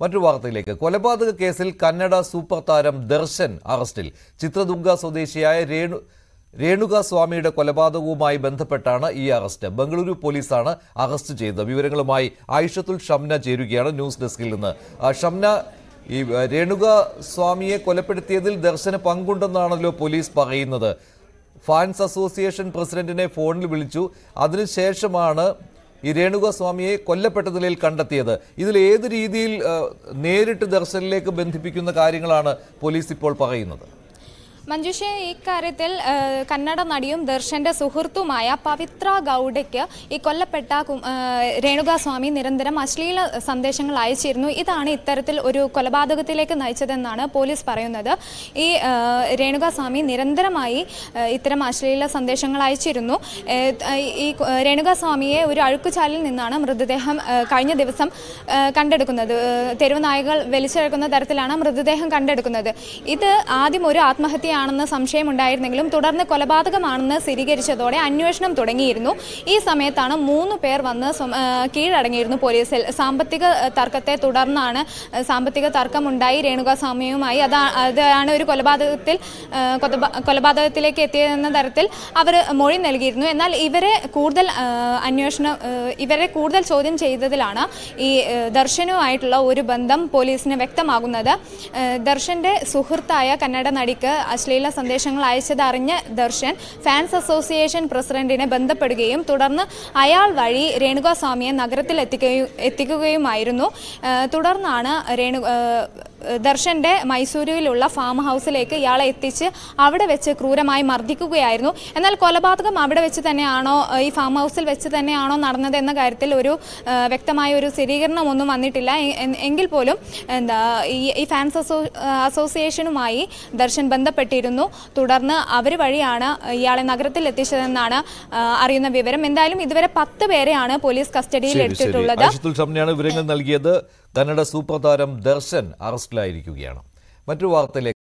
മറ്റൊരു വാർത്തയിലേക്ക് കൊലപാതക കേസിൽ കന്നഡ സൂപ്പർ താരം ദർശൻ അറസ്റ്റിൽ ചിത്രദുംഗ സ്വദേശിയായ രേണു രേണുക സ്വാമിയുടെ കൊലപാതകവുമായി ബന്ധപ്പെട്ടാണ് ഈ അറസ്റ്റ് ബംഗളൂരു പോലീസാണ് അറസ്റ്റ് ചെയ്തത് വിവരങ്ങളുമായി ആയിഷത്തുൽ ഷംന ചേരുകയാണ് ന്യൂസ് ഡെസ്കിൽ നിന്ന് ഷംന ഈ രേണുക സ്വാമിയെ കൊലപ്പെടുത്തിയതിൽ ദർശന പങ്കുണ്ടെന്നാണല്ലോ പോലീസ് പറയുന്നത് ഫാൻസ് അസോസിയേഷൻ പ്രസിഡന്റിനെ ഫോണിൽ വിളിച്ചു അതിനുശേഷമാണ് ഈ രേണുഗോസ്വാമിയെ കൊല്ലപ്പെട്ട നിലയിൽ കണ്ടെത്തിയത് ഇതിൽ ഏത് രീതിയിൽ നേരിട്ട് ദർശനിലേക്ക് ബന്ധിപ്പിക്കുന്ന കാര്യങ്ങളാണ് പോലീസ് ഇപ്പോൾ പറയുന്നത് മഞ്ജുഷെ ഇക്കാര്യത്തിൽ കന്നഡ നടിയും ദർശന്റെ സുഹൃത്തുമായ പവിത്ര ഗൗഡയ്ക്ക് ഈ കൊല്ലപ്പെട്ട രേണുകാസ്വാമി നിരന്തരം അശ്ലീല സന്ദേശങ്ങൾ അയച്ചിരുന്നു ഇതാണ് ഇത്തരത്തിൽ ഒരു കൊലപാതകത്തിലേക്ക് നയിച്ചതെന്നാണ് പോലീസ് പറയുന്നത് ഈ രേണുകാസ്വാമി നിരന്തരമായി ഇത്തരം അശ്ലീല സന്ദേശങ്ങൾ അയച്ചിരുന്നു ഈ രേണുകാസ്വാമിയെ ഒരു അഴുക്കുചാലിൽ നിന്നാണ് മൃതദേഹം കഴിഞ്ഞ ദിവസം കണ്ടെടുക്കുന്നത് തെരുവുനായകൾ വലിച്ചെടുക്കുന്ന തരത്തിലാണ് മൃതദേഹം കണ്ടെടുക്കുന്നത് ഇത് ആദ്യം ഒരു ആത്മഹത്യ കൊലയാണെന്ന് സംശയമുണ്ടായിരുന്നെങ്കിലും തുടർന്ന് കൊലപാതകമാണെന്ന് സ്ഥിരീകരിച്ചതോടെ അന്വേഷണം തുടങ്ങിയിരുന്നു ഈ സമയത്താണ് മൂന്ന് പേർ വന്ന് കീഴടങ്ങിയിരുന്നു പോലീസിൽ സാമ്പത്തിക തർക്കത്തെ തുടർന്നാണ് സാമ്പത്തിക തർക്കമുണ്ടായി രേണുകാസ്വാമിയുമായി അതാ അതാണ് ഒരു കൊലപാതകത്തിൽ കൊലപാതകത്തിലേക്ക് എത്തിയതെന്ന തരത്തിൽ അവർ മൊഴി നൽകിയിരുന്നു എന്നാൽ ഇവരെ കൂടുതൽ അന്വേഷണം ഇവരെ കൂടുതൽ ചോദ്യം ചെയ്തതിലാണ് ഈ ദർശനവുമായിട്ടുള്ള ഒരു ബന്ധം പോലീസിന് വ്യക്തമാകുന്നത് ദർശന്റെ സുഹൃത്തായ കന്നഡ നടിക്ക് അശ്ലീല സന്ദേശങ്ങൾ അയച്ചതറിഞ്ഞ് ദർശൻ ഫാൻസ് അസോസിയേഷൻ പ്രസിഡന്റിനെ ബന്ധപ്പെടുകയും തുടർന്ന് അയാൾ വഴി രേണുകാസ്വാമിയെ നഗരത്തിൽ എത്തിക്കുകയും എത്തിക്കുകയുമായിരുന്നു തുടർന്നാണ് രേണു ദർശന്റെ മൈസൂരുവിലുള്ള ഫാം ഹൗസിലേക്ക് ഇയാളെ എത്തിച്ച് അവിടെ വെച്ച് ക്രൂരമായി മർദ്ദിക്കുകയായിരുന്നു എന്നാൽ കൊലപാതകം അവിടെ വെച്ച് തന്നെയാണോ ഈ ഫാം ഹൗസിൽ വെച്ച് തന്നെയാണോ നടന്നത് എന്ന കാര്യത്തിൽ ഒരു വ്യക്തമായ ഒരു സ്ഥിരീകരണമൊന്നും വന്നിട്ടില്ല എങ്കിൽ പോലും എന്താ ഈ ഫാൻസ് അസോസിയേഷനുമായി ദർശൻ ബന്ധപ്പെട്ടിരുന്നു തുടർന്ന് അവർ വഴിയാണ് ഇയാളെ നഗരത്തിൽ എത്തിച്ചതെന്നാണ് അറിയുന്ന വിവരം എന്തായാലും ഇതുവരെ പത്ത് പേരെയാണ് പോലീസ് കസ്റ്റഡിയിൽ എടുത്തിട്ടുള്ളത് കന്നഡ സൂപ്രതാരം ദർശൻ അറസ്റ്റ് അറസ്റ്റിലായിരിക്കുകയാണ് മറ്റൊരു വാർത്തയിലേക്ക്